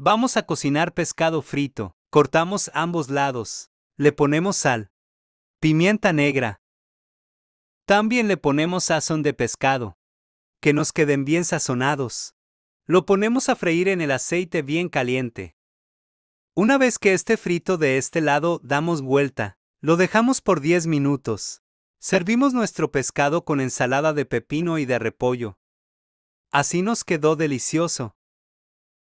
Vamos a cocinar pescado frito. Cortamos ambos lados. Le ponemos sal. Pimienta negra. También le ponemos sazón de pescado. Que nos queden bien sazonados. Lo ponemos a freír en el aceite bien caliente. Una vez que esté frito de este lado, damos vuelta. Lo dejamos por 10 minutos. Servimos nuestro pescado con ensalada de pepino y de repollo. Así nos quedó delicioso.